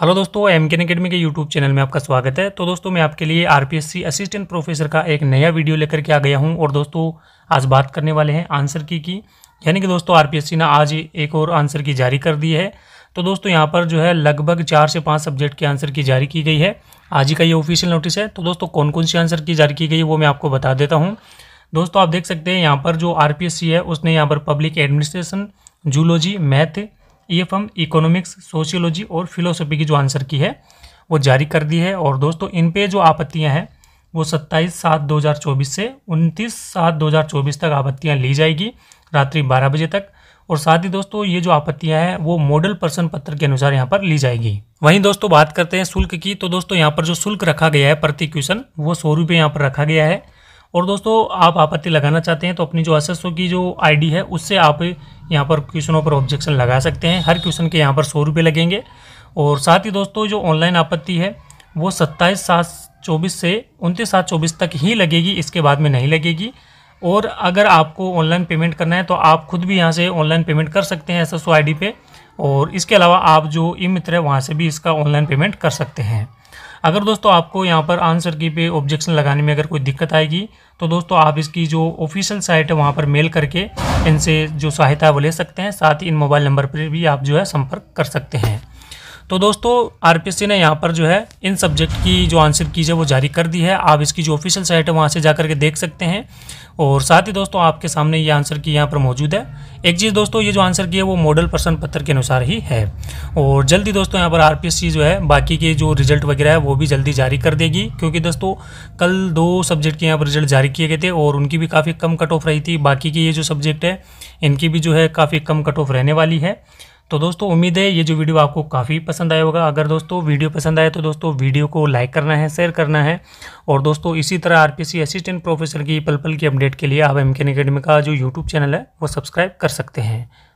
hello दोस्तों M के academy के यूट्यूब चैनल में आपका स्वागत है तो दोस्तों मैं आपके लिए आरपीएससी असिस्टेंट प्रोफेसर का एक नया वीडियो लेकर के आ गया हूं और दोस्तों आज बात करने वाले हैं आंसर की की यानी कि दोस्तों आरपीएससी ने आज एक और आंसर की जारी कर दी है तो दोस्तों यहाँ पर जो है लगभग चार से पाँच सब्जेक्ट की आंसर की जारी की गई है आज ही का ये ऑफिशियल नोटिस है तो दोस्तों कौन कौन सी आंसर की जारी की गई वो मैं आपको बता देता हूँ दोस्तों आप देख सकते हैं यहाँ पर जो आर है उसने यहाँ पर पब्लिक एडमिनिस्ट्रेशन जूलॉजी मैथ ये एम इकोनॉमिक्स सोशियोलॉजी और फिलोसफी की जो आंसर की है वो जारी कर दी है और दोस्तों इन पे जो आपत्तियाँ हैं वो 27 सात 2024 से 29 सात 2024 तक आपत्तियाँ ली जाएगी रात्रि 12 बजे तक और साथ ही दोस्तों ये जो आपत्तियां हैं वो मॉडल पर्सन पत्र के अनुसार यहाँ पर ली जाएगी वहीं दोस्तों बात करते हैं शुल्क की तो दोस्तों यहाँ पर जो शुल्क रखा गया है प्रति क्वेश्चन वो सौ रुपये यहाँ पर रखा गया है और दोस्तों आप आपत्ति लगाना चाहते हैं तो अपनी जो एस की जो आईडी है उससे आप यहाँ पर क्वेश्चनों पर ऑब्जेक्शन लगा सकते हैं हर क्वेश्चन के यहाँ पर सौ रुपये लगेंगे और साथ ही दोस्तों जो ऑनलाइन आपत्ति है वो सत्ताईस सात चौबीस से उनतीस सात चौबीस तक ही लगेगी इसके बाद में नहीं लगेगी और अगर आपको ऑनलाइन पेमेंट करना है तो आप खुद भी यहाँ से ऑनलाइन पेमेंट कर सकते हैं एस एस पे और इसके अलावा आप जो ई मित्र है वहाँ से भी इसका ऑनलाइन पेमेंट कर सकते हैं अगर दोस्तों आपको यहाँ पर आंसर की पे ऑब्जेक्शन लगाने में अगर कोई दिक्कत आएगी तो दोस्तों आप इसकी जो ऑफिशियल साइट है वहाँ पर मेल करके इनसे जो सहायता है वो ले सकते हैं साथ ही इन मोबाइल नंबर पर भी आप जो है संपर्क कर सकते हैं तो दोस्तों आर ने यहाँ पर जो है इन सब्जेक्ट की जो आंसर कीज है वो जारी कर दी है आप इसकी जो ऑफिशियल साइट है वहाँ से जा के देख सकते हैं और साथ ही दोस्तों आपके सामने ये आंसर की यहाँ पर मौजूद है एक चीज़ दोस्तों ये जो आंसर की है वो मॉडल प्रश्न पत्र के अनुसार ही है और जल्दी दोस्तों यहाँ पर आर जो है बाकी के जो रिजल्ट वगैरह है वो भी जल्दी जारी कर देगी क्योंकि दोस्तों कल दो सब्जेक्ट के यहाँ पर रिजल्ट जारी किए गए थे और उनकी भी काफ़ी कम कट ऑफ रही थी बाकी के ये जो सब्जेक्ट है इनकी भी जो है काफ़ी कम कट ऑफ रहने वाली है तो दोस्तों उम्मीद है ये जो वीडियो आपको काफ़ी पसंद आया होगा अगर दोस्तों वीडियो पसंद आए तो दोस्तों वीडियो को लाइक करना है शेयर करना है और दोस्तों इसी तरह आरपीसी असिस्टेंट प्रोफेसर की पल पल की अपडेट के लिए आप एम के अकेडमी का जो यूट्यूब चैनल है वो सब्सक्राइब कर सकते हैं